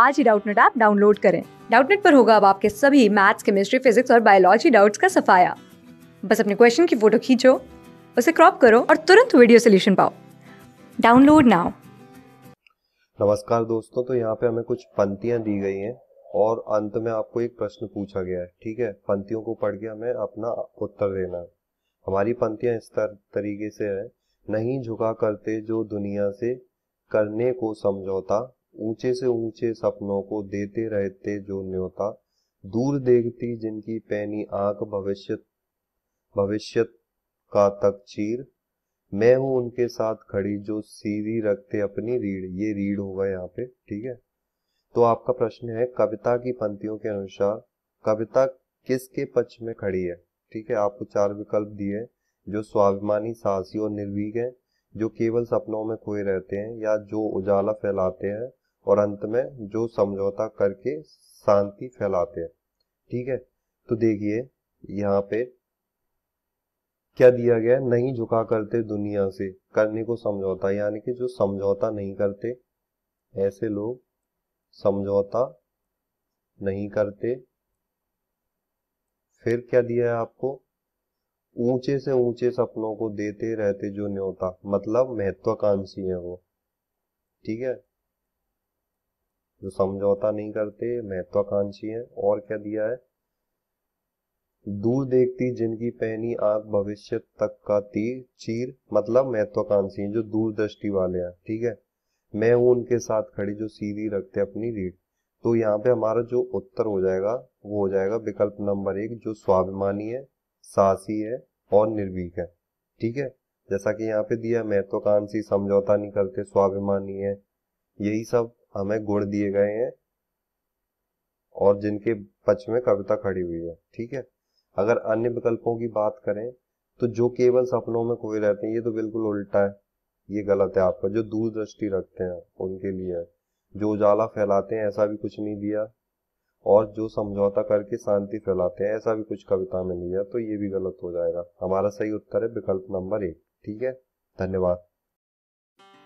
आज ही Doubtnut app download करें डाउटनेट पर होगा अब आपके सभी मैथ्स केमिस्ट्री फिजिक्स और बायोलॉजी डाउट्स का सफाया बस अपने क्वेश्चन की फोटो खींचो उसे क्रॉप करो और तुरंत वीडियो सोल्यूशन पाओ डाउनलोड नाउ नमस्कार दोस्तों तो यहाँ पे हमें कुछ पंक्तियाँ दी गई हैं और अंत में आपको एक प्रश्न पूछा गया है ठीक है पंक्तियों को पढ़ के हमें अपना उत्तर देना है हमारी पंक्तियाँ इस तर, तरीके से है नहीं झुका करते जो दुनिया से करने को समझौता ऊंचे से ऊंचे सपनों को देते रहते जो न्योता दूर देखती जिनकी पैनी आंख भविष्य भविष्य का तक चीर मैं हूं उनके साथ खड़ी जो सीधी रखते अपनी रीढ़ ये रीढ़ होगा यहाँ पे ठीक है तो आपका प्रश्न है कविता की पंक्तियों के अनुसार कविता किसके पक्ष में खड़ी है ठीक है आपको चार विकल्प दिए जो स्वाभिमानी साहसी और निर्भीक है जो केवल सपनों में खोए रहते हैं या जो उजाला फैलाते हैं और अंत में जो समझौता करके शांति फैलाते हैं ठीक है तो देखिए यहाँ पे क्या दिया गया नहीं झुका करते दुनिया से करने को समझौता यानी कि जो समझौता नहीं करते ऐसे लोग समझौता नहीं करते फिर क्या दिया है आपको ऊंचे से ऊंचे सपनों को देते रहते जो न्योता मतलब महत्वाकांक्षी है वो ठीक है जो समझौता नहीं करते महत्वाकांक्षी हैं और क्या दिया है दूर देखती जिनकी पहनी आग भविष्य तक का तीर चीर मतलब महत्वाकांक्षी हैं जो दूरदृष्टि वाले हैं ठीक है मैं हूं उनके साथ खड़ी जो सीधी रखते अपनी रीढ़ तो यहाँ पे हमारा जो उत्तर हो जाएगा वो हो जाएगा विकल्प नंबर एक जो स्वाभिमानी है साहसी है और निर्भीक है ठीक है जैसा कि यहाँ पे दिया महत्वाकांक्षी समझौता नहीं करते स्वाभिमानी है यही सब हमें गुण दिए गए हैं और जिनके पक्ष में कविता खड़ी हुई है ठीक है अगर अन्य विकल्पों की बात करें तो जो केवल सपनों में खोए रहते हैं ये तो बिल्कुल उल्टा है ये गलत है आपका जो दूरदृष्टि रखते हैं उनके लिए जो उजाला फैलाते हैं ऐसा भी कुछ नहीं दिया और जो समझौता करके शांति फैलाते हैं ऐसा भी कुछ कविता में नहीं है तो ये भी गलत हो जाएगा हमारा सही उत्तर है विकल्प नंबर एक ठीक है धन्यवाद